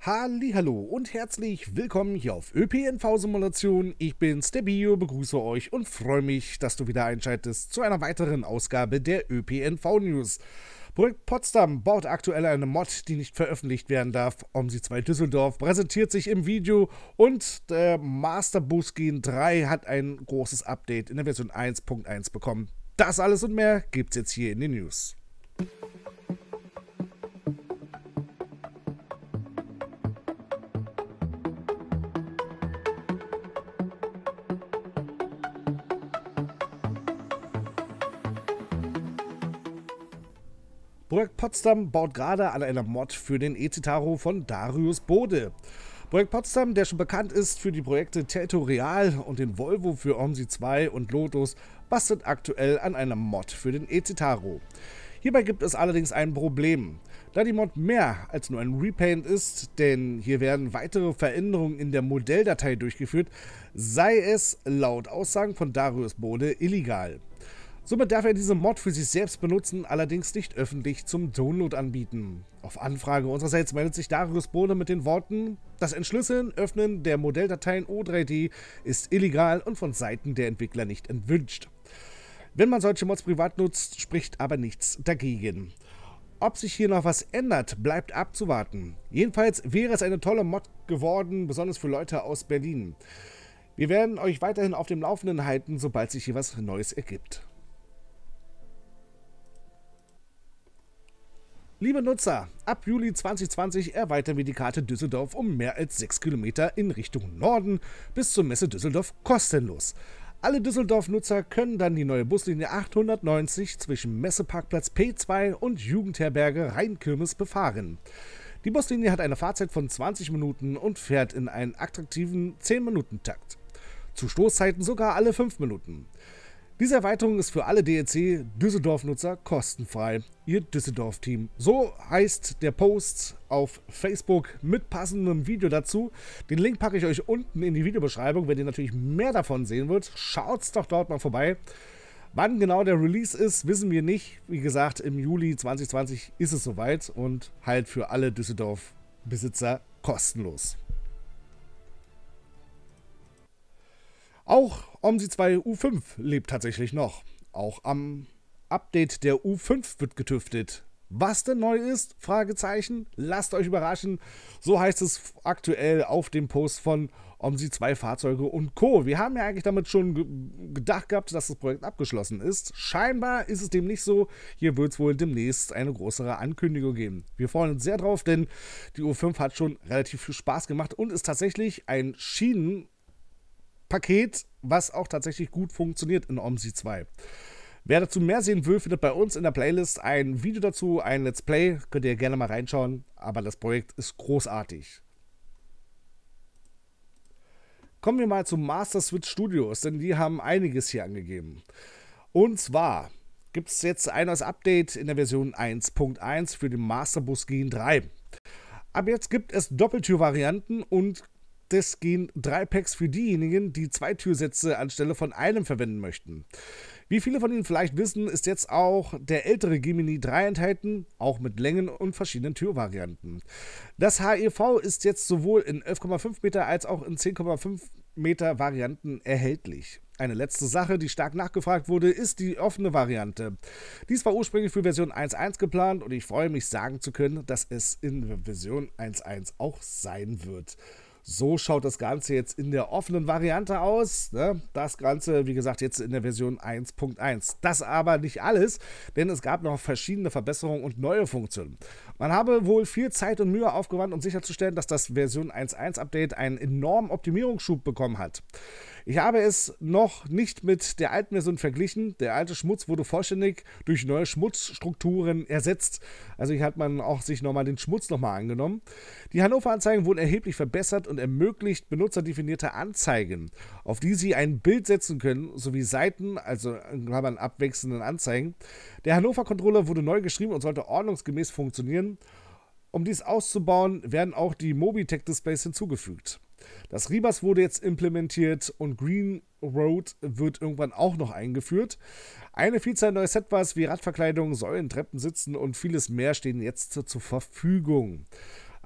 Hallo und herzlich willkommen hier auf ÖPNV Simulation. Ich bin Stebio, begrüße euch und freue mich, dass du wieder einschaltest zu einer weiteren Ausgabe der ÖPNV News. Projekt Potsdam baut aktuell eine Mod, die nicht veröffentlicht werden darf. Omsi 2 Düsseldorf präsentiert sich im Video und der Master Boost Gen 3 hat ein großes Update in der Version 1.1 bekommen. Das alles und mehr gibt's jetzt hier in den News. Projekt Potsdam baut gerade an einer Mod für den E-Citaro von Darius Bode. Projekt Potsdam, der schon bekannt ist für die Projekte Territorial und den Volvo für OMSI 2 und Lotus, bastelt aktuell an einer Mod für den E-Citaro. Hierbei gibt es allerdings ein Problem. Da die Mod mehr als nur ein Repaint ist, denn hier werden weitere Veränderungen in der Modelldatei durchgeführt, sei es laut Aussagen von Darius Bode illegal. Somit darf er diese Mod für sich selbst benutzen, allerdings nicht öffentlich zum Download anbieten. Auf Anfrage unsererseits meldet sich Darius Bohne mit den Worten, das Entschlüsseln, Öffnen der Modelldateien O3D ist illegal und von Seiten der Entwickler nicht entwünscht. Wenn man solche Mods privat nutzt, spricht aber nichts dagegen. Ob sich hier noch was ändert, bleibt abzuwarten. Jedenfalls wäre es eine tolle Mod geworden, besonders für Leute aus Berlin. Wir werden euch weiterhin auf dem Laufenden halten, sobald sich hier was Neues ergibt. Liebe Nutzer, ab Juli 2020 erweitern wir die Karte Düsseldorf um mehr als 6 Kilometer in Richtung Norden bis zur Messe Düsseldorf kostenlos. Alle Düsseldorf-Nutzer können dann die neue Buslinie 890 zwischen Messeparkplatz P2 und Jugendherberge Rheinkirmes befahren. Die Buslinie hat eine Fahrzeit von 20 Minuten und fährt in einen attraktiven 10-Minuten-Takt. Zu Stoßzeiten sogar alle 5 Minuten. Diese Erweiterung ist für alle DEC Düsseldorf-Nutzer kostenfrei. Ihr Düsseldorf-Team. So heißt der Post auf Facebook mit passendem Video dazu. Den Link packe ich euch unten in die Videobeschreibung. Wenn ihr natürlich mehr davon sehen wollt, schaut doch dort mal vorbei. Wann genau der Release ist, wissen wir nicht. Wie gesagt, im Juli 2020 ist es soweit und halt für alle Düsseldorf-Besitzer kostenlos. Auch OMSI 2 U5 lebt tatsächlich noch. Auch am Update der U5 wird getüftet. Was denn neu ist? Fragezeichen. Lasst euch überraschen. So heißt es aktuell auf dem Post von OMSI 2 Fahrzeuge und Co. Wir haben ja eigentlich damit schon gedacht gehabt, dass das Projekt abgeschlossen ist. Scheinbar ist es dem nicht so. Hier wird es wohl demnächst eine größere Ankündigung geben. Wir freuen uns sehr drauf, denn die U5 hat schon relativ viel Spaß gemacht und ist tatsächlich ein Schienen- Paket, was auch tatsächlich gut funktioniert in OMSI 2. Wer dazu mehr sehen will, findet bei uns in der Playlist ein Video dazu, ein Let's Play. Könnt ihr gerne mal reinschauen, aber das Projekt ist großartig. Kommen wir mal zu Master Switch Studios, denn die haben einiges hier angegeben. Und zwar gibt es jetzt ein neues Update in der Version 1.1 für den Master Bus Gen 3. Ab jetzt gibt es Doppeltür-Varianten und es gehen drei Packs für diejenigen, die zwei Türsätze anstelle von einem verwenden möchten. Wie viele von Ihnen vielleicht wissen, ist jetzt auch der ältere Gemini 3 enthalten, auch mit Längen und verschiedenen Türvarianten. Das HEV ist jetzt sowohl in 11,5 Meter als auch in 10,5 Meter Varianten erhältlich. Eine letzte Sache, die stark nachgefragt wurde, ist die offene Variante. Dies war ursprünglich für Version 1.1 geplant und ich freue mich sagen zu können, dass es in Version 1.1 auch sein wird. So schaut das Ganze jetzt in der offenen Variante aus. Ne? Das Ganze, wie gesagt, jetzt in der Version 1.1. Das aber nicht alles, denn es gab noch verschiedene Verbesserungen und neue Funktionen. Man habe wohl viel Zeit und Mühe aufgewandt, um sicherzustellen, dass das Version 1.1 Update einen enormen Optimierungsschub bekommen hat. Ich habe es noch nicht mit der alten Version verglichen. Der alte Schmutz wurde vollständig durch neue Schmutzstrukturen ersetzt. Also hier hat man auch sich nochmal den Schmutz nochmal angenommen. Die Hannover-Anzeigen wurden erheblich verbessert und ermöglicht benutzerdefinierte Anzeigen, auf die Sie ein Bild setzen können, sowie Seiten, also in Klammern abwechselnden Anzeigen. Der Hannover-Controller wurde neu geschrieben und sollte ordnungsgemäß funktionieren. Um dies auszubauen, werden auch die Mobitech-Displays hinzugefügt. Das Ribas wurde jetzt implementiert und Green Road wird irgendwann auch noch eingeführt. Eine Vielzahl neuer Setbars wie Radverkleidung, Säulen, Treppen, Sitzen und vieles mehr stehen jetzt zur Verfügung.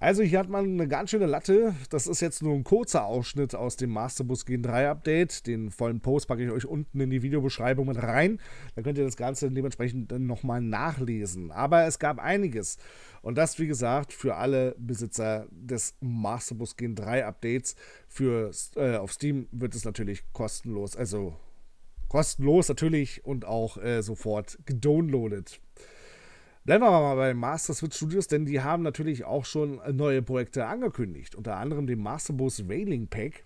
Also hier hat man eine ganz schöne Latte. Das ist jetzt nur ein kurzer Ausschnitt aus dem Masterbus Gen 3 Update. Den vollen Post packe ich euch unten in die Videobeschreibung mit rein. Da könnt ihr das Ganze dementsprechend nochmal nachlesen. Aber es gab einiges. Und das, wie gesagt, für alle Besitzer des Masterbus Gen 3 Updates. Für, äh, auf Steam wird es natürlich kostenlos, also kostenlos natürlich und auch äh, sofort gedownloadet. Bleiben wir mal bei Master Switch Studios, denn die haben natürlich auch schon neue Projekte angekündigt. Unter anderem den Master Bus Wailing Pack.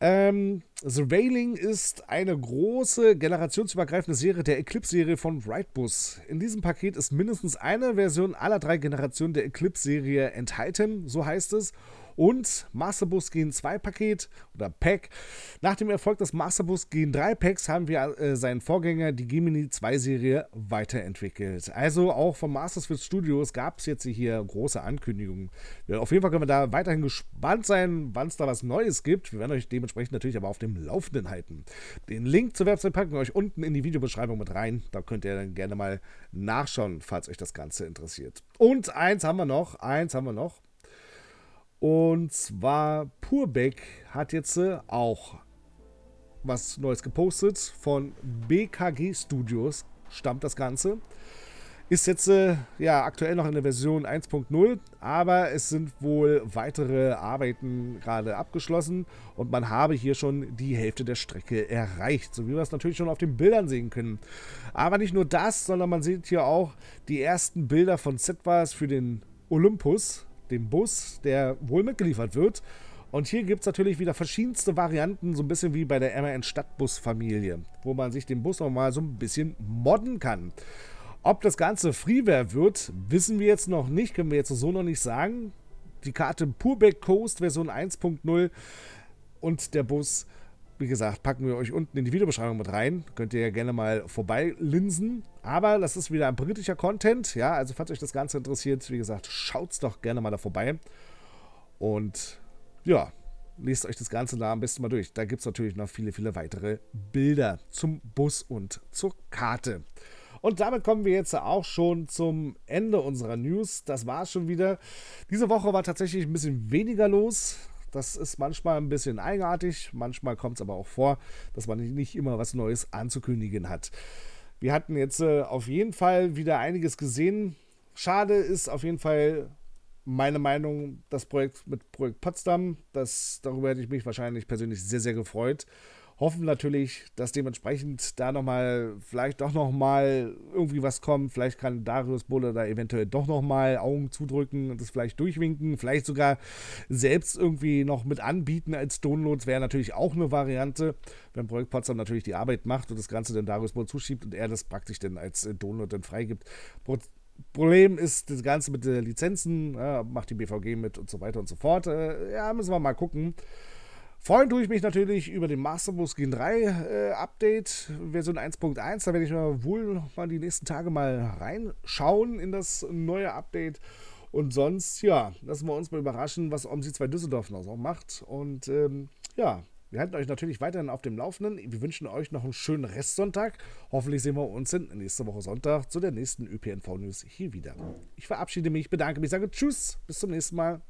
Ähm, The Wailing ist eine große generationsübergreifende Serie der Eclipse-Serie von Brightbus. In diesem Paket ist mindestens eine Version aller drei Generationen der Eclipse-Serie enthalten, so heißt es und Masterbus Gen 2 Paket oder Pack. Nach dem Erfolg des Masterbus Gen 3 Packs haben wir äh, seinen Vorgänger, die Gemini 2 Serie, weiterentwickelt. Also auch vom Master Switch Studios gab es jetzt hier große Ankündigungen. Ja, auf jeden Fall können wir da weiterhin gespannt sein, wann es da was Neues gibt. Wir werden euch dementsprechend natürlich aber auf dem Laufenden halten. Den Link zur Website packen wir euch unten in die Videobeschreibung mit rein. Da könnt ihr dann gerne mal nachschauen, falls euch das Ganze interessiert. Und eins haben wir noch, eins haben wir noch. Und zwar Purbeck hat jetzt äh, auch was Neues gepostet. Von BKG Studios stammt das Ganze. Ist jetzt äh, ja aktuell noch in der Version 1.0, aber es sind wohl weitere Arbeiten gerade abgeschlossen und man habe hier schon die Hälfte der Strecke erreicht, so wie wir es natürlich schon auf den Bildern sehen können. Aber nicht nur das, sondern man sieht hier auch die ersten Bilder von Setwas für den Olympus, den Bus, der wohl mitgeliefert wird. Und hier gibt es natürlich wieder verschiedenste Varianten, so ein bisschen wie bei der MRN Stadtbus-Familie, wo man sich den Bus nochmal so ein bisschen modden kann. Ob das Ganze Freeware wird, wissen wir jetzt noch nicht, können wir jetzt so noch nicht sagen. Die Karte Purbeck Coast Version 1.0 und der Bus, wie gesagt, packen wir euch unten in die Videobeschreibung mit rein. Könnt ihr ja gerne mal vorbeilinsen. Aber das ist wieder ein britischer Content, ja. Also, falls euch das Ganze interessiert, wie gesagt, schaut's doch gerne mal da vorbei. Und ja, lest euch das Ganze da am besten mal durch. Da gibt es natürlich noch viele, viele weitere Bilder zum Bus und zur Karte. Und damit kommen wir jetzt auch schon zum Ende unserer News. Das war es schon wieder. Diese Woche war tatsächlich ein bisschen weniger los. Das ist manchmal ein bisschen eigenartig. Manchmal kommt es aber auch vor, dass man nicht immer was Neues anzukündigen hat. Wir hatten jetzt äh, auf jeden Fall wieder einiges gesehen. Schade ist auf jeden Fall meine Meinung, das Projekt mit Projekt Potsdam. Das, darüber hätte ich mich wahrscheinlich persönlich sehr, sehr gefreut hoffen natürlich, dass dementsprechend da nochmal, vielleicht doch nochmal irgendwie was kommt. Vielleicht kann Darius Bulle da eventuell doch nochmal Augen zudrücken und das vielleicht durchwinken. Vielleicht sogar selbst irgendwie noch mit anbieten als Downloads wäre natürlich auch eine Variante, wenn Projekt Potsdam natürlich die Arbeit macht und das Ganze dann Darius Bulle zuschiebt und er das praktisch dann als äh, Download dann freigibt. Problem ist das Ganze mit den Lizenzen, äh, macht die BVG mit und so weiter und so fort. Äh, ja, müssen wir mal gucken. Freuen tue ich mich natürlich über den Masterbus Gen 3 äh, Update, Version 1.1. Da werde ich mal wohl mal die nächsten Tage mal reinschauen in das neue Update. Und sonst, ja, lassen wir uns mal überraschen, was OMSI 2 Düsseldorf noch so macht. Und ähm, ja, wir halten euch natürlich weiterhin auf dem Laufenden. Wir wünschen euch noch einen schönen Restsonntag. Hoffentlich sehen wir uns in nächste Woche Sonntag zu der nächsten ÖPNV-News hier wieder. Ich verabschiede mich, bedanke mich, sage Tschüss, bis zum nächsten Mal.